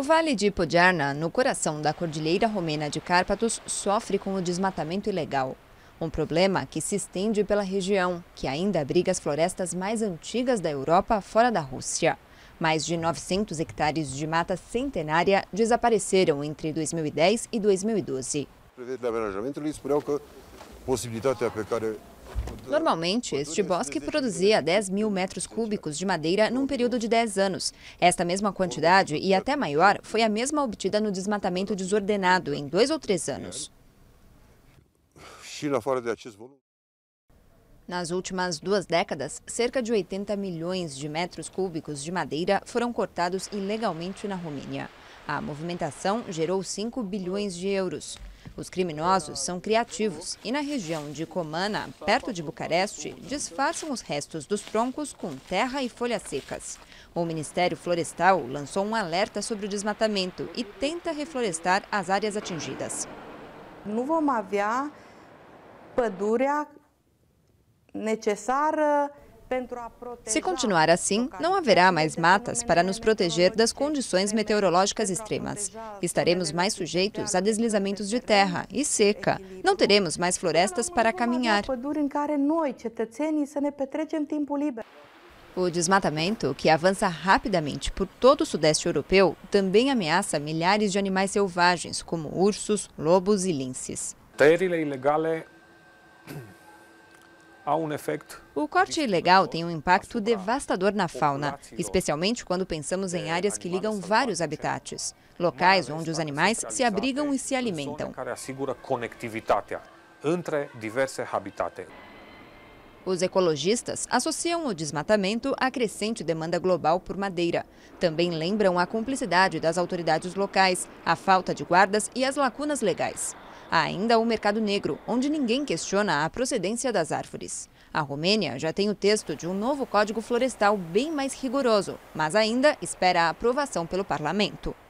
O Vale de Podjarna, no coração da Cordilheira Romena de Cárpatos, sofre com o desmatamento ilegal. Um problema que se estende pela região, que ainda abriga as florestas mais antigas da Europa fora da Rússia. Mais de 900 hectares de mata centenária desapareceram entre 2010 e 2012. Normalmente, este bosque produzia 10 mil metros cúbicos de madeira num período de 10 anos. Esta mesma quantidade, e até maior, foi a mesma obtida no desmatamento desordenado, em dois ou três anos. Nas últimas duas décadas, cerca de 80 milhões de metros cúbicos de madeira foram cortados ilegalmente na Romênia. A movimentação gerou 5 bilhões de euros. Os criminosos são criativos e na região de Comana, perto de Bucareste, disfarçam os restos dos troncos com terra e folhas secas. O Ministério Florestal lançou um alerta sobre o desmatamento e tenta reflorestar as áreas atingidas. Não vamos aviar necessária. Se continuar assim, não haverá mais matas para nos proteger das condições meteorológicas extremas. Estaremos mais sujeitos a deslizamentos de terra e seca. Não teremos mais florestas para caminhar. O desmatamento, que avança rapidamente por todo o sudeste europeu, também ameaça milhares de animais selvagens, como ursos, lobos e linces. Tăierile ilegale o corte ilegal tem um impacto devastador na fauna, especialmente quando pensamos em é, áreas que ligam vários habitats, locais onde os animais se abrigam é e se alimentam. Os ecologistas associam o desmatamento à crescente demanda global por madeira. Também lembram a cumplicidade das autoridades locais, a falta de guardas e as lacunas legais. Há ainda o mercado negro, onde ninguém questiona a procedência das árvores. A Romênia já tem o texto de um novo código florestal bem mais rigoroso, mas ainda espera a aprovação pelo parlamento.